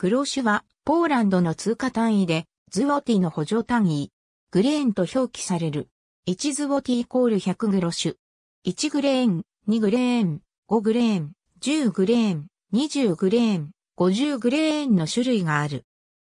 グロシュは、ポーランドの通貨単位で、ズオティの補助単位、グレーンと表記される。1ズオティイコール100グロシュ。1グレーン、2グレーン、5グレーン、10グレーン、20グレーン、50グレーンの種類がある。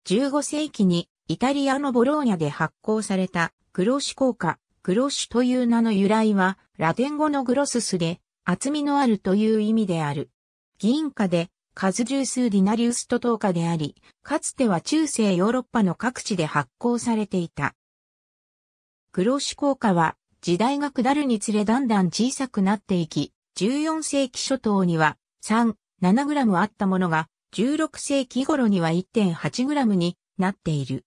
15世紀にイタリアのボローニャで発行されたグロシュ効果、グロシュという名の由来はラテン語のグロススで厚みのあるという意味である。銀貨で数十数ディナリウスと等価であり、かつては中世ヨーロッパの各地で発行されていた。黒ュ硬貨は、時代が下るにつれだんだん小さくなっていき、14世紀初頭には3、7グラムあったものが、16世紀頃には1.8グラムになっている。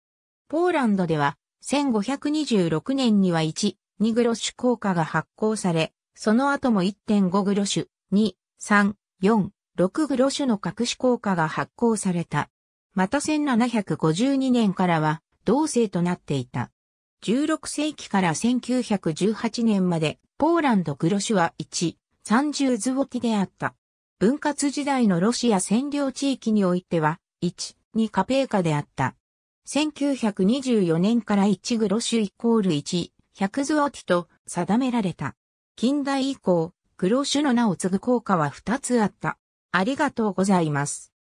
ポーランドでは、1526年には1、2グロッシュ硬貨が発行され、その後も1.5グロッシュ、2、3、4、6グロ種の隠し効果が発行された。また1752年からは同性となっていた。16世紀から1918年までポーランドグロ種は1、30ズウォキであった。分割時代のロシア占領地域においては、1、2カペーカであった。1924年から1グロ種イコール1、100ズウォキと定められた。近代以降、グロ種の名を継ぐ効果は2つあった。ありがとうございます。